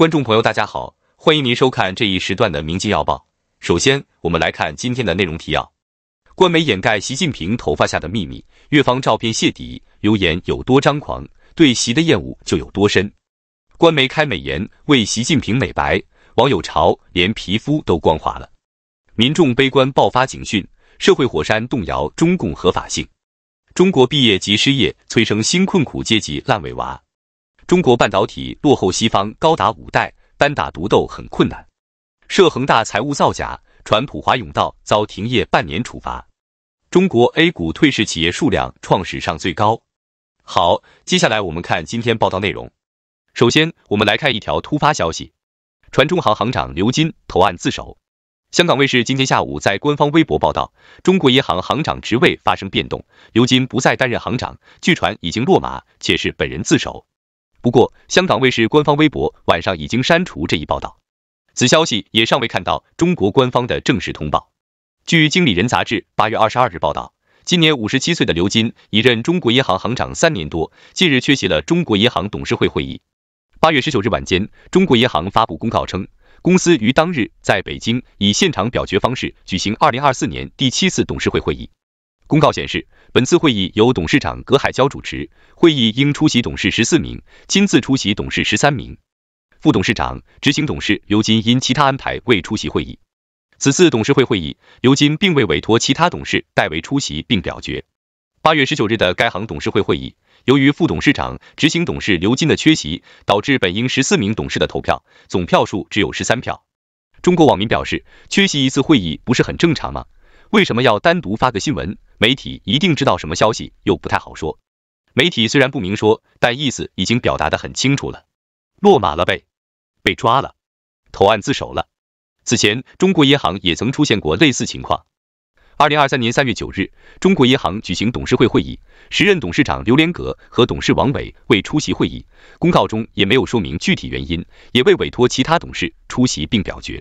观众朋友，大家好，欢迎您收看这一时段的《明镜要报》。首先，我们来看今天的内容提要：官媒掩盖习近平头发下的秘密，越方照片泄底，流言有多张狂，对习的厌恶就有多深。官媒开美颜为习近平美白，网友潮连皮肤都光滑了。民众悲观爆发警讯，社会火山动摇中共合法性。中国毕业即失业，催生新困苦阶级烂尾娃。中国半导体落后西方高达五代，单打独斗很困难。涉恒大财务造假，传普华永道遭停业半年处罚。中国 A 股退市企业数量创史上最高。好，接下来我们看今天报道内容。首先，我们来看一条突发消息：传中行行长刘金投案自首。香港卫视今天下午在官方微博报道，中国银行行长职位发生变动，刘金不再担任行长，据传已经落马，且是本人自首。不过，香港卫视官方微博晚上已经删除这一报道，此消息也尚未看到中国官方的正式通报。据《经理人》杂志八月二十二日报道，今年五十七岁的刘金已任中国银行行长三年多，近日缺席了中国银行董事会会议。八月十九日晚间，中国银行发布公告称，公司于当日在北京以现场表决方式举行二零二四年第七次董事会会议。公告显示，本次会议由董事长葛海娇主持，会议应出席董事十四名，亲自出席董事十三名，副董事长、执行董事刘金因其他安排未出席会议。此次董事会会议，刘金并未委托其他董事代为出席并表决。八月十九日的该行董事会会议，由于副董事长、执行董事刘金的缺席，导致本应十四名董事的投票总票数只有十三票。中国网民表示，缺席一次会议不是很正常吗？为什么要单独发个新闻？媒体一定知道什么消息，又不太好说。媒体虽然不明说，但意思已经表达的很清楚了：落马了呗，被抓了，投案自首了。此前，中国银行也曾出现过类似情况。二零二三年三月九日，中国银行举行董事会会议，时任董事长刘连格和董事王伟未出席会议，公告中也没有说明具体原因，也未委托其他董事出席并表决。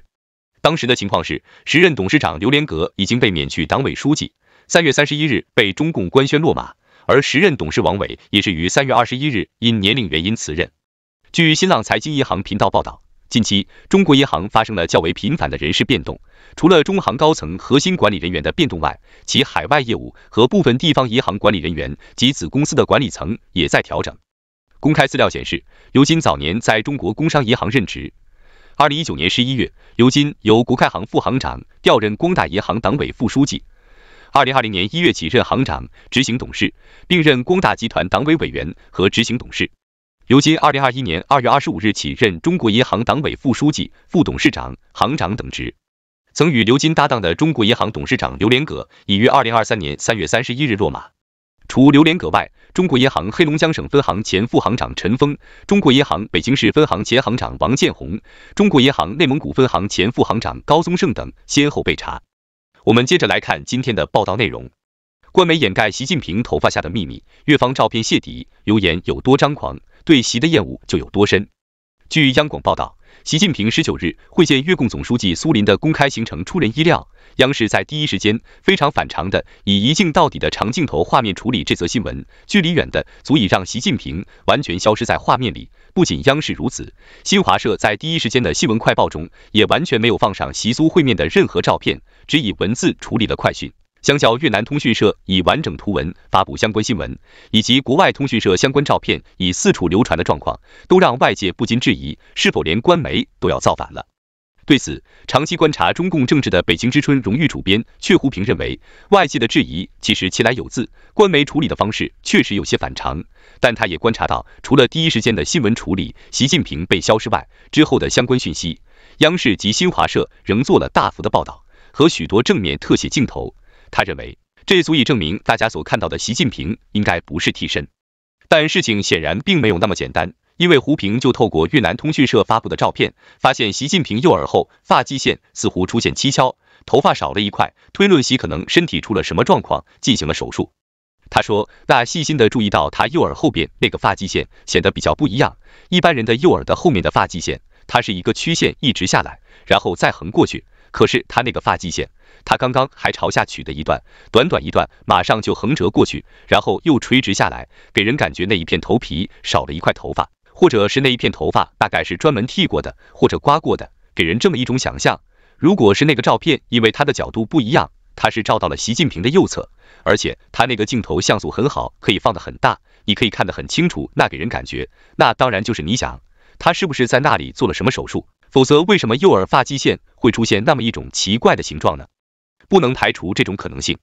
当时的情况是，时任董事长刘连阁已经被免去党委书记，三月三十一日被中共官宣落马，而时任董事王伟也是于三月二十一日因年龄原因辞任。据新浪财经银行频道报道，近期中国银行发生了较为频繁的人事变动，除了中行高层核心管理人员的变动外，其海外业务和部分地方银行管理人员及子公司的管理层也在调整。公开资料显示，刘金早年在中国工商银行任职。二零一九年十一月，刘金由国开行副行长调任光大银行党委副书记。二零二零年一月起任行长、执行董事，并任光大集团党委委员和执行董事。刘金二零二一年二月二十五日起任中国银行党委副书记、副董事长、行长等职。曾与刘金搭档的中国银行董事长刘连葛已于二零二三年三月三十一日落马。除刘连舸外，中国银行黑龙江省分行前副行长陈峰、中国银行北京市分行前行长王建红、中国银行内蒙古分行前副行长高宗胜等先后被查。我们接着来看今天的报道内容。官媒掩盖习近平头发下的秘密，越方照片泄底，流言有多张狂，对习的厌恶就有多深。据央广报道，习近平十九日会见越共总书记苏林的公开行程出人意料。央视在第一时间非常反常的以一镜到底的长镜头画面处理这则新闻，距离远的足以让习近平完全消失在画面里。不仅央视如此，新华社在第一时间的新闻快报中也完全没有放上习苏会面的任何照片，只以文字处理了快讯。相较越南通讯社以完整图文发布相关新闻，以及国外通讯社相关照片以四处流传的状况，都让外界不禁质疑，是否连官媒都要造反了？对此，长期观察中共政治的《北京之春》荣誉主编阙胡平认为，外界的质疑其实其来有自，官媒处理的方式确实有些反常。但他也观察到，除了第一时间的新闻处理，习近平被消失外，之后的相关讯息，央视及新华社仍做了大幅的报道和许多正面特写镜头。他认为这足以证明大家所看到的习近平应该不是替身，但事情显然并没有那么简单，因为胡平就透过越南通讯社发布的照片，发现习近平右耳后发际线似乎出现蹊跷，头发少了一块，推论习可能身体出了什么状况，进行了手术。他说，那细心的注意到他右耳后边那个发际线显得比较不一样，一般人的右耳的后面的发际线，它是一个曲线一直下来，然后再横过去。可是他那个发际线，他刚刚还朝下取的一段，短短一段，马上就横折过去，然后又垂直下来，给人感觉那一片头皮少了一块头发，或者是那一片头发大概是专门剃过的，或者刮过的，给人这么一种想象。如果是那个照片，因为它的角度不一样，它是照到了习近平的右侧，而且他那个镜头像素很好，可以放的很大，你可以看得很清楚，那给人感觉，那当然就是你想，他是不是在那里做了什么手术？否则，为什么右耳发际线会出现那么一种奇怪的形状呢？不能排除这种可能性。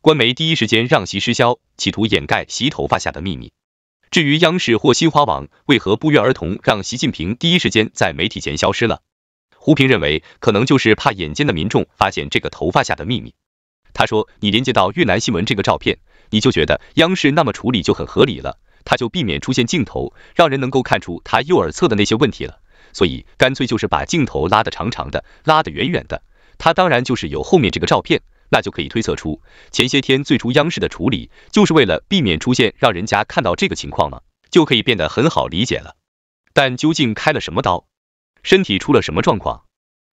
官媒第一时间让其失焦，企图掩盖席头发下的秘密。至于央视或新华网为何不约而同让习近平第一时间在媒体前消失了，胡平认为，可能就是怕眼尖的民众发现这个头发下的秘密。他说，你连接到越南新闻这个照片，你就觉得央视那么处理就很合理了，他就避免出现镜头，让人能够看出他右耳侧的那些问题了。所以干脆就是把镜头拉得长长的，拉得远远的。他当然就是有后面这个照片，那就可以推测出前些天最初央视的处理，就是为了避免出现让人家看到这个情况嘛，就可以变得很好理解了。但究竟开了什么刀，身体出了什么状况？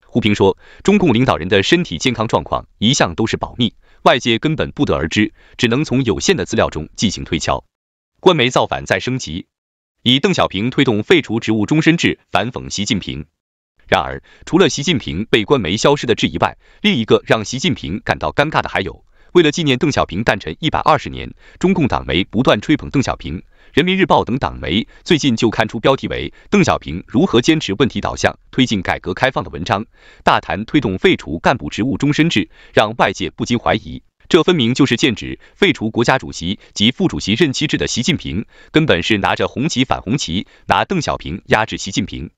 胡平说，中共领导人的身体健康状况一向都是保密，外界根本不得而知，只能从有限的资料中进行推敲。官媒造反在升级。以邓小平推动废除职务终身制，反讽习近平。然而，除了习近平被官媒消失的质疑外，另一个让习近平感到尴尬的还有，为了纪念邓小平诞辰一百二十年，中共党媒不断吹捧邓小平。人民日报等党媒最近就刊出标题为《邓小平如何坚持问题导向推进改革开放》的文章，大谈推动废除干部职务终身制，让外界不禁怀疑。这分明就是剑指废除国家主席及副主席任期制的习近平，根本是拿着红旗反红旗，拿邓小平压制习近平。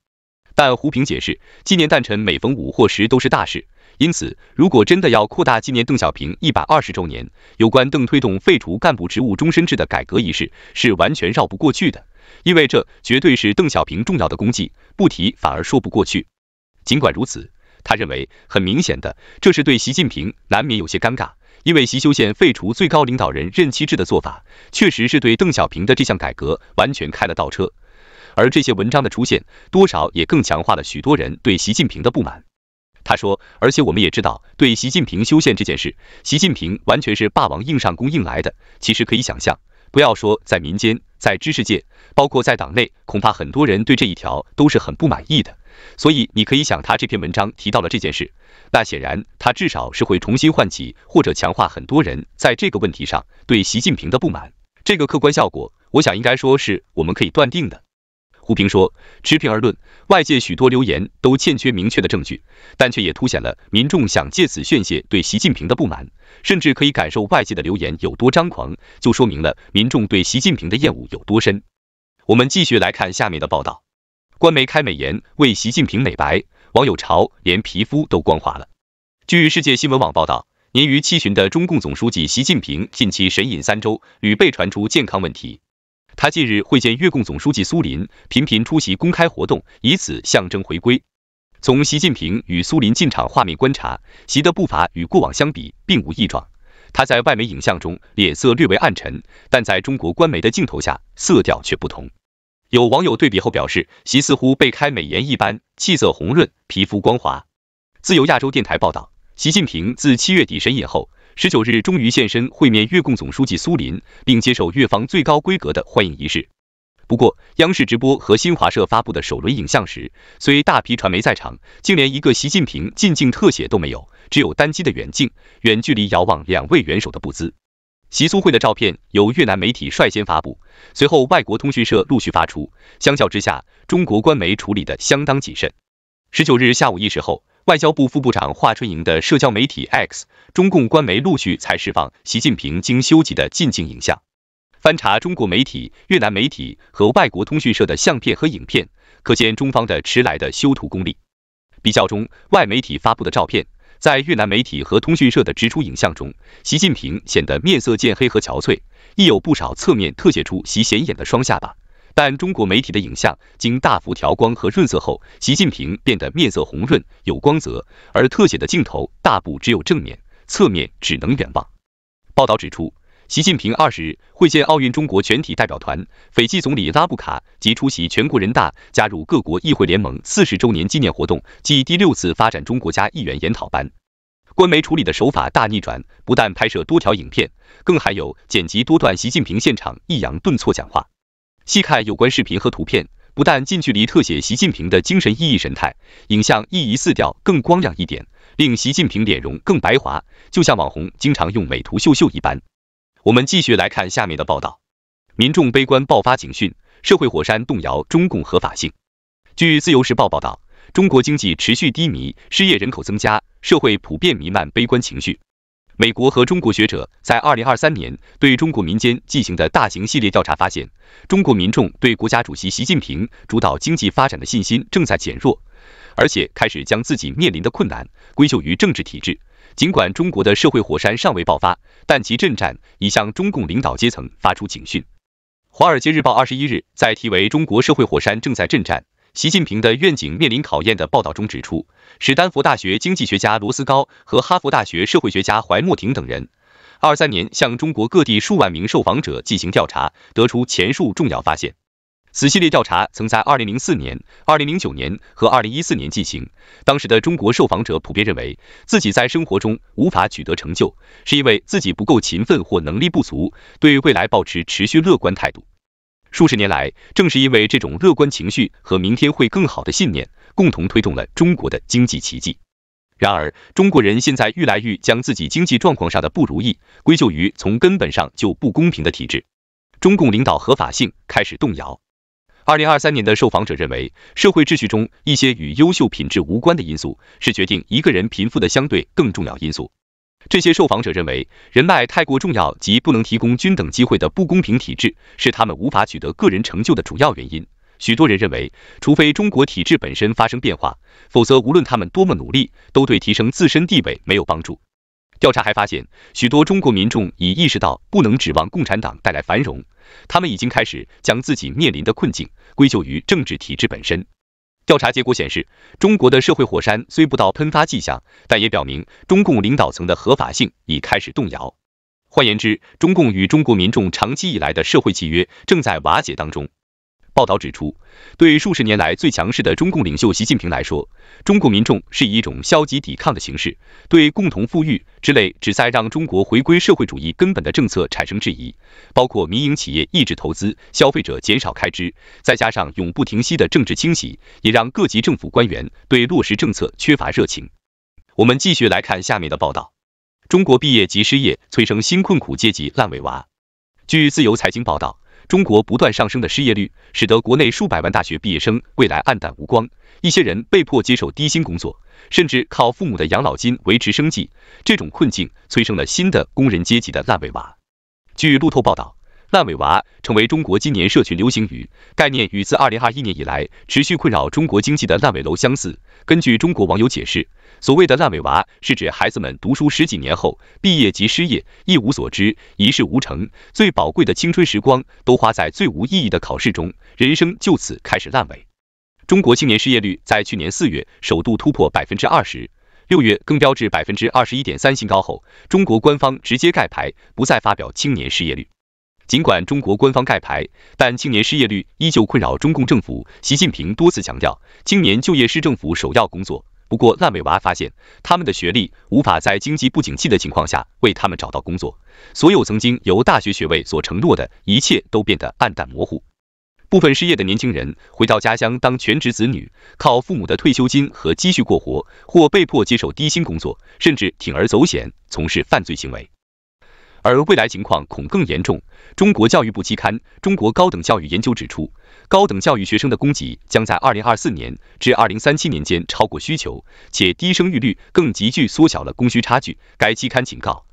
但胡平解释，纪念诞辰每逢五或十都是大事，因此如果真的要扩大纪念邓小平一百二十周年，有关邓推动废除干部职务终身制的改革一事，是完全绕不过去的，因为这绝对是邓小平重要的功绩，不提反而说不过去。尽管如此，他认为很明显的，这是对习近平难免有些尴尬。因为习修宪废除最高领导人任期制的做法，确实是对邓小平的这项改革完全开了倒车，而这些文章的出现，多少也更强化了许多人对习近平的不满。他说，而且我们也知道，对习近平修宪这件事，习近平完全是霸王硬上弓硬来的。其实可以想象，不要说在民间，在知识界，包括在党内，恐怕很多人对这一条都是很不满意的。所以，你可以想，他这篇文章提到了这件事，那显然他至少是会重新唤起或者强化很多人在这个问题上对习近平的不满。这个客观效果，我想应该说是我们可以断定的。胡平说，持平而论，外界许多流言都欠缺明确的证据，但却也凸显了民众想借此宣泄对习近平的不满，甚至可以感受外界的流言有多张狂，就说明了民众对习近平的厌恶有多深。我们继续来看下面的报道。官媒开美颜为习近平美白，网友潮连皮肤都光滑了。据世界新闻网报道，年逾七旬的中共总书记习近平近期神隐三周，屡被传出健康问题。他近日会见越共总书记苏林，频频出席公开活动，以此象征回归。从习近平与苏林进场画面观察，习的步伐与过往相比并无异状。他在外媒影像中脸色略为暗沉，但在中国官媒的镜头下，色调却不同。有网友对比后表示，其似乎被开美颜一般，气色红润，皮肤光滑。自由亚洲电台报道，习近平自七月底神隐后，十九日终于现身会面越共总书记苏林，并接受越方最高规格的欢迎仪式。不过，央视直播和新华社发布的首轮影像时，虽大批传媒在场，竟连一个习近平近镜特写都没有，只有单机的远镜，远距离遥望两位元首的步姿。习苏会的照片由越南媒体率先发布，随后外国通讯社陆续发出。相较之下，中国官媒处理的相当谨慎。十九日下午一时后，外交部副部长华春莹的社交媒体 X，中共官媒陆续才释放习近平经修辑的近景影像。翻查中国媒体、越南媒体和外国通讯社的相片和影片，可见中方的迟来的修图功力。比较中外媒体发布的照片。在越南媒体和通讯社的直出影像中，习近平显得面色渐黑和憔悴，亦有不少侧面特写出其显眼的双下巴。但中国媒体的影像经大幅调光和润色后，习近平变得面色红润有光泽，而特写的镜头大部只有正面，侧面只能远望。报道指出。习近平二十日会见奥运中国全体代表团，斐济总理拉布卡及出席全国人大加入各国议会联盟四十周年纪念活动暨第六次发展中国家议员研讨班。官媒处理的手法大逆转，不但拍摄多条影片，更还有剪辑多段习近平现场抑扬顿挫讲话。细看有关视频和图片，不但近距离特写习近平的精神意义神态，影像一义色调更光亮一点，令习近平脸容更白滑，就像网红经常用美图秀秀一般。我们继续来看下面的报道：民众悲观爆发警讯，社会火山动摇中共合法性。据《自由时报》报道，中国经济持续低迷，失业人口增加，社会普遍弥漫悲观情绪。美国和中国学者在二零二三年对中国民间进行的大型系列调查发现，中国民众对国家主席习近平主导经济发展的信心正在减弱，而且开始将自己面临的困难归咎于政治体制。尽管中国的社会火山尚未爆发，但其震颤已向中共领导阶层发出警讯。《华尔街日报》二十一日在题为“中国社会火山正在震颤，习近平的愿景面临考验”的报道中指出，史丹福大学经济学家罗斯高和哈佛大学社会学家怀莫廷等人二三年向中国各地数万名受访者进行调查，得出前述重要发现。此系列调查曾在二零零四年、二零零九年和二零一四年进行。当时的中国受访者普遍认为，自己在生活中无法取得成就，是因为自己不够勤奋或能力不足，对未来保持持续乐观态度。数十年来，正是因为这种乐观情绪和明天会更好的信念，共同推动了中国的经济奇迹。然而，中国人现在愈来愈将自己经济状况上的不如意归咎于从根本上就不公平的体制，中共领导合法性开始动摇。二零二三年的受访者认为，社会秩序中一些与优秀品质无关的因素，是决定一个人贫富的相对更重要因素。这些受访者认为，人脉太过重要及不能提供均等机会的不公平体制，是他们无法取得个人成就的主要原因。许多人认为，除非中国体制本身发生变化，否则无论他们多么努力，都对提升自身地位没有帮助。调查还发现，许多中国民众已意识到不能指望共产党带来繁荣，他们已经开始将自己面临的困境归咎于政治体制本身。调查结果显示，中国的社会火山虽不到喷发迹象，但也表明中共领导层的合法性已开始动摇。换言之，中共与中国民众长期以来的社会契约正在瓦解当中。报道指出，对数十年来最强势的中共领袖习近平来说，中国民众是以一种消极抵抗的形式对共同富裕之类旨在让中国回归社会主义根本的政策产生质疑，包括民营企业抑制投资、消费者减少开支，再加上永不停息的政治清洗，也让各级政府官员对落实政策缺乏热情。我们继续来看下面的报道：中国毕业即失业，催生新困苦阶级“烂尾娃”。据自由财经报道。中国不断上升的失业率，使得国内数百万大学毕业生未来暗淡无光，一些人被迫接受低薪工作，甚至靠父母的养老金维持生计。这种困境催生了新的工人阶级的烂尾娃。据路透报道。烂尾娃成为中国今年社群流行语，概念与自2021年以来持续困扰中国经济的烂尾楼相似。根据中国网友解释，所谓的烂尾娃是指孩子们读书十几年后毕业即失业，一无所知，一事无成，最宝贵的青春时光都花在最无意义的考试中，人生就此开始烂尾。中国青年失业率在去年四月首度突破百分之二十，六月更标至百分之二十一点三新高后，中国官方直接盖牌，不再发表青年失业率。尽管中国官方盖牌，但青年失业率依旧困扰中共政府。习近平多次强调，青年就业是政府首要工作。不过，烂尾娃发现，他们的学历无法在经济不景气的情况下为他们找到工作。所有曾经由大学学位所承诺的一切都变得黯淡模糊。部分失业的年轻人回到家乡当全职子女，靠父母的退休金和积蓄过活，或被迫接受低薪工作，甚至铤而走险从事犯罪行为。而未来情况恐更严重。中国教育部期刊《中国高等教育研究》指出，高等教育学生的供给将在二零二四年至二零三七年间超过需求，且低生育率更急剧缩小了供需差距。该期刊警告，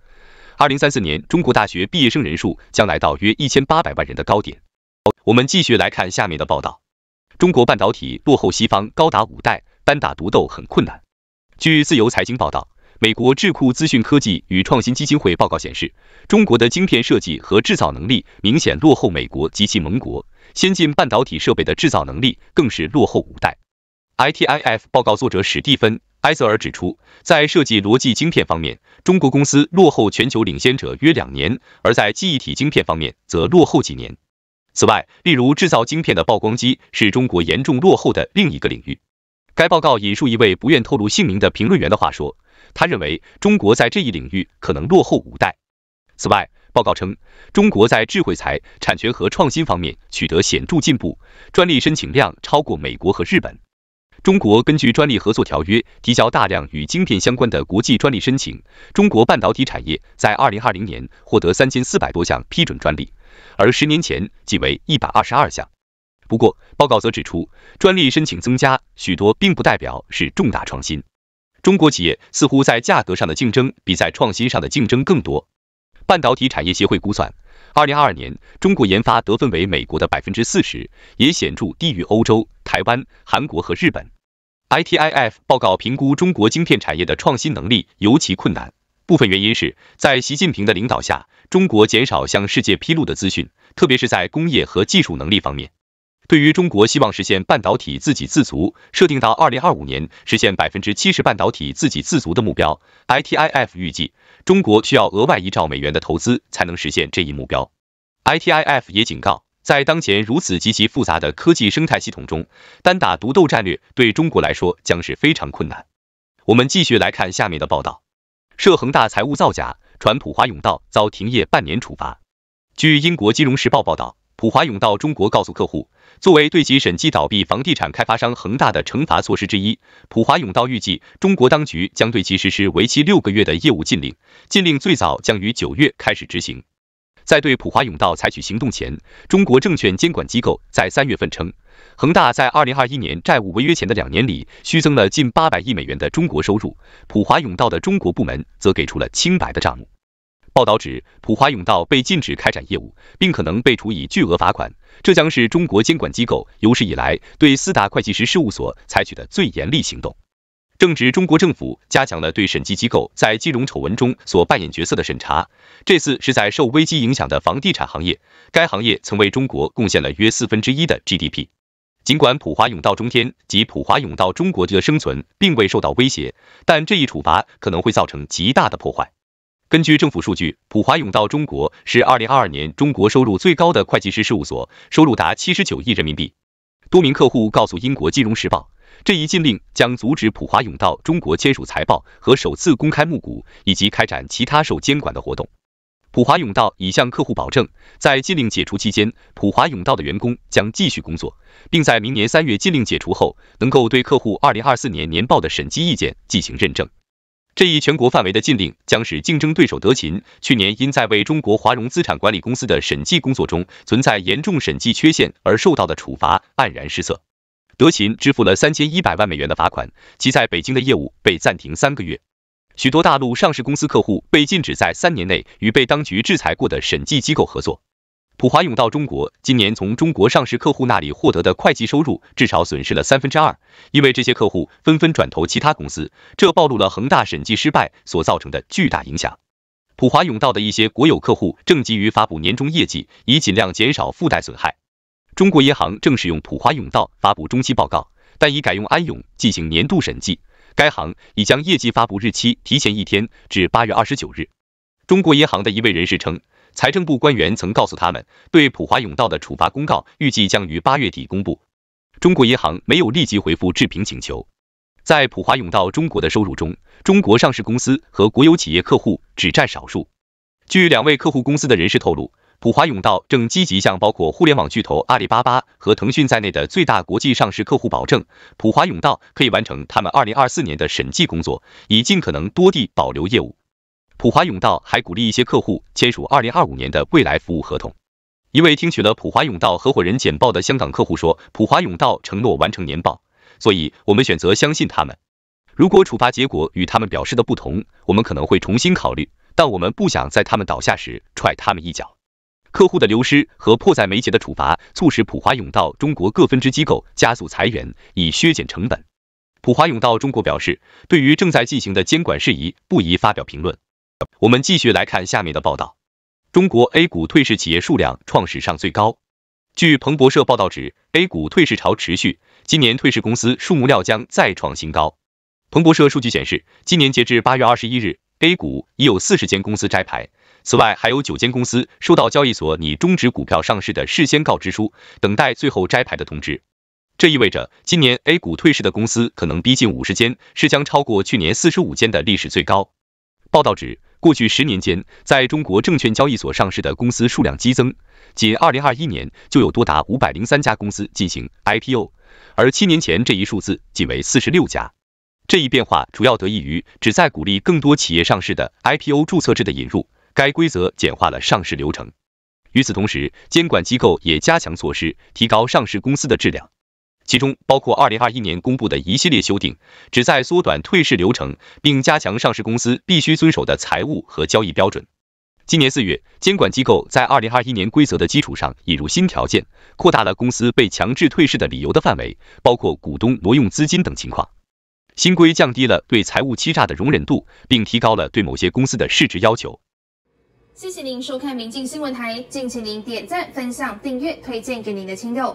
二零三四年中国大学毕业生人数将来到约一千八百万人的高点。我们继续来看下面的报道：中国半导体落后西方高达五代，单打独斗很困难。据自由财经报道。美国智库资讯科技与创新基金会报告显示，中国的晶片设计和制造能力明显落后美国及其盟国，先进半导体设备的制造能力更是落后五代。ITIF 报告作者史蒂芬·埃泽尔指出，在设计逻辑晶片方面，中国公司落后全球领先者约两年，而在记忆体晶片方面则落后几年。此外，例如制造晶片的曝光机是中国严重落后的另一个领域。该报告引述一位不愿透露姓名的评论员的话说。他认为中国在这一领域可能落后五代。此外，报告称，中国在智慧财产权和创新方面取得显著进步，专利申请量超过美国和日本。中国根据专利合作条约提交大量与芯片相关的国际专利申请。中国半导体产业在二零二零年获得三千四百多项批准专利，而十年前仅为一百二十二项。不过，报告则指出，专利申请增加许多并不代表是重大创新。中国企业似乎在价格上的竞争比在创新上的竞争更多。半导体产业协会估算，二零二二年，中国研发得分为美国的百分之四十，也显著低于欧洲、台湾、韩国和日本。ITIF 报告评估中国晶片产业的创新能力尤其困难，部分原因是在习近平的领导下，中国减少向世界披露的资讯，特别是在工业和技术能力方面。对于中国希望实现半导体自给自足，设定到二零二五年实现百分之七十半导体自给自足的目标，ITIF 预计中国需要额外一兆美元的投资才能实现这一目标。ITIF 也警告，在当前如此极其复杂的科技生态系统中，单打独斗战略对中国来说将是非常困难。我们继续来看下面的报道：涉恒大财务造假，传普华永道遭停业半年处罚。据英国金融时报报道。普华永道中国告诉客户，作为对其审计倒闭房地产开发商恒大的惩罚措施之一，普华永道预计中国当局将对其实施为期六个月的业务禁令，禁令最早将于九月开始执行。在对普华永道采取行动前，中国证券监管机构在三月份称，恒大在二零二一年债务违约前的两年里虚增了近八百亿美元的中国收入。普华永道的中国部门则给出了清白的账目。报道指，普华永道被禁止开展业务，并可能被处以巨额罚款，这将是中国监管机构有史以来对四大会计师事务所采取的最严厉行动。正值中国政府加强了对审计机构在金融丑闻中所扮演角色的审查，这次是在受危机影响的房地产行业，该行业曾为中国贡献了约四分之一的 GDP。尽管普华永道中天及普华永道中国的生存并未受到威胁，但这一处罚可能会造成极大的破坏。根据政府数据，普华永道中国是二零二二年中国收入最高的会计师事务所，收入达七十九亿人民币。多名客户告诉英国金融时报，这一禁令将阻止普华永道中国签署财报和首次公开募股，以及开展其他受监管的活动。普华永道已向客户保证，在禁令解除期间，普华永道的员工将继续工作，并在明年三月禁令解除后，能够对客户二零二四年年报的审计意见进行认证。这一全国范围的禁令将使竞争对手德勤去年因在为中国华融资产管理公司的审计工作中存在严重审计缺陷而受到的处罚黯然失色。德勤支付了三千一百万美元的罚款，其在北京的业务被暂停三个月。许多大陆上市公司客户被禁止在三年内与被当局制裁过的审计机构合作。普华永道中国今年从中国上市客户那里获得的会计收入至少损失了三分之二，因为这些客户纷纷转投其他公司，这暴露了恒大审计失败所造成的巨大影响。普华永道的一些国有客户正急于发布年终业绩，以尽量减少附带损害。中国银行正使用普华永道发布中期报告，但已改用安永进行年度审计。该行已将业绩发布日期提前一天至八月二十九日。中国银行的一位人士称。财政部官员曾告诉他们，对普华永道的处罚公告预计将于八月底公布。中国银行没有立即回复置评请求。在普华永道中国的收入中，中国上市公司和国有企业客户只占少数。据两位客户公司的人士透露，普华永道正积极向包括互联网巨头阿里巴巴和腾讯在内的最大国际上市客户保证，普华永道可以完成他们二零二四年的审计工作，以尽可能多地保留业务。普华永道还鼓励一些客户签署二零二五年的未来服务合同。一位听取了普华永道合伙人简报的香港客户说：“普华永道承诺完成年报，所以我们选择相信他们。如果处罚结果与他们表示的不同，我们可能会重新考虑。但我们不想在他们倒下时踹他们一脚。”客户的流失和迫在眉睫的处罚促使普华永道中国各分支机构加速裁员以削减成本。普华永道中国表示，对于正在进行的监管事宜，不宜发表评论。我们继续来看下面的报道，中国 A 股退市企业数量创史上最高。据彭博社报道指，A 股退市潮持续，今年退市公司数目料将再创新高。彭博社数据显示，今年截至八月二十一日，A 股已有四十间公司摘牌，此外还有九间公司收到交易所拟终止股票上市的事先告知书，等待最后摘牌的通知。这意味着，今年 A 股退市的公司可能逼近五十间，是将超过去年四十五间的历史最高。报道指。过去十年间，在中国证券交易所上市的公司数量激增，仅二零二一年就有多达五百零三家公司进行 IPO，而七年前这一数字仅为四十六家。这一变化主要得益于旨在鼓励更多企业上市的 IPO 注册制的引入，该规则简化了上市流程。与此同时，监管机构也加强措施，提高上市公司的质量。其中包括二零二一年公布的一系列修订，旨在缩短退市流程，并加强上市公司必须遵守的财务和交易标准。今年四月，监管机构在二零二一年规则的基础上引入新条件，扩大了公司被强制退市的理由的范围，包括股东挪用资金等情况。新规降低了对财务欺诈的容忍度，并提高了对某些公司的市值要求。谢谢您收看明镜新闻台，敬请您点赞、分享、订阅、推荐给您的亲友。